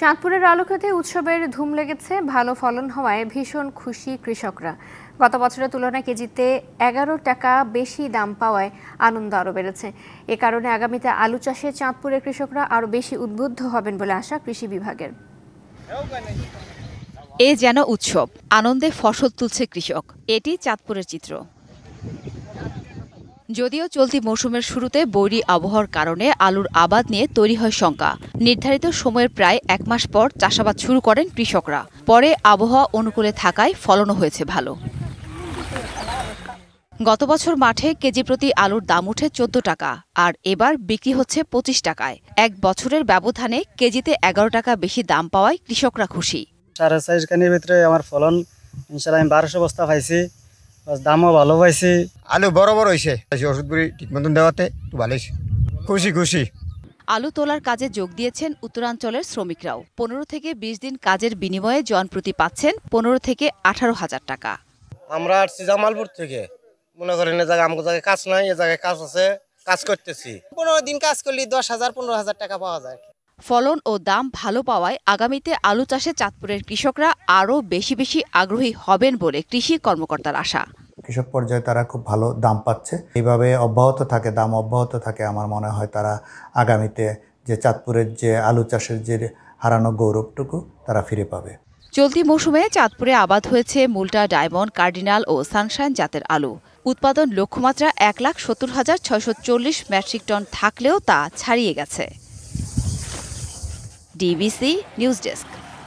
চাঁদপুরের আলোকেতে উৎসবের ধুম লেগেছে ভালো ফলন হওয়ায় ভীষণ খুশি কৃষকরা গত বছরের তুলনায় কেজিতে এগারো টাকা বেশি দাম পাওয়ায় আনন্দ আরও বেড়েছে এ কারণে আগামীতে আলু চাষে চাঁদপুরের কৃষকরা আরও বেশি উদ্বুদ্ধ হবেন বলে আশা কৃষি বিভাগের এ যেন উৎসব আনন্দে ফসল তুলছে কৃষক এটি চাঁদপুরের চিত্র যদিও চলতি মৌসুমের শুরুতে বৈরী আবহাওয়ার কারণে আলুর আবাদ নিয়ে তৈরি হয় শঙ্কা নির্ধারিত সময়ের প্রায় এক মাস পর চাষাবাদ শুরু করেন কৃষকরা পরে আবহাওয়া অনুকূলে থাকায় ফলনও হয়েছে ভালো গত বছর মাঠে কেজি প্রতি আলুর দাম উঠে চোদ্দ টাকা আর এবার বিক্রি হচ্ছে পঁচিশ টাকায় এক বছরের ব্যবধানে কেজিতে এগারো টাকা বেশি দাম পাওয়ায় কৃষকরা খুশি সাড়ে ভিতরে আমার ফলন ইনশাল্লাহ আমি বারোশো বস্তা পাইছি দামও ভালো পাইছি আলু বড় বড় হয়েছে ওষুধগুলি ঠিক মতন দেওয়াতে একটু ভালো খুশি খুশি আলু তোলার কাজে যোগ দিয়েছেন উত্তরাঞ্চলের শ্রমিকরাও পনেরো থেকে ২০ দিন কাজের বিনিময়ে জনপ্রতি পাচ্ছেন পনেরো থেকে আঠারো হাজার টাকা আমরা আসছি জামালপুর থেকে মনে করেন এ জায়গায় আমাকে জায়গায় কাজ নাই এ জায়গায় কাজ আছে কাজ করতেছি পনেরো দিন কাজ করলে দশ হাজার পনেরো হাজার টাকা পাওয়া যায় ফলন ও দাম ভালো পাওয়ায় আগামীতে আলু চাষে চাঁদপুরের কৃষকরা আরও বেশি বেশি আগ্রহী হবেন বলে কৃষি কর্মকর্তার আশা কৃষক পর্যায়ে তারা খুব ভালো দাম পাচ্ছে এইভাবে অব্যাহত থাকে দাম অব্যাহত থাকে আমার মনে হয় তারা আগামীতে যে চাঁদপুরের যে আলু চাষের যে হারানো গৌরবটুকু তারা ফিরে পাবে চলতি মৌসুমে চাঁদপুরে আবাদ হয়েছে মুল্টা ডায়মন্ড কার্ডিনাল ও সানশাইন জাতের আলু উৎপাদন লক্ষ্যমাত্রা এক লাখ সত্তর হাজার ছয়শো চল্লিশ মেট্রিক টন থাকলেও তা ছাড়িয়ে গেছে ಡಿವಿಸಿ ನ್ಯೂಸ್ ಡೆಸ್ಕ್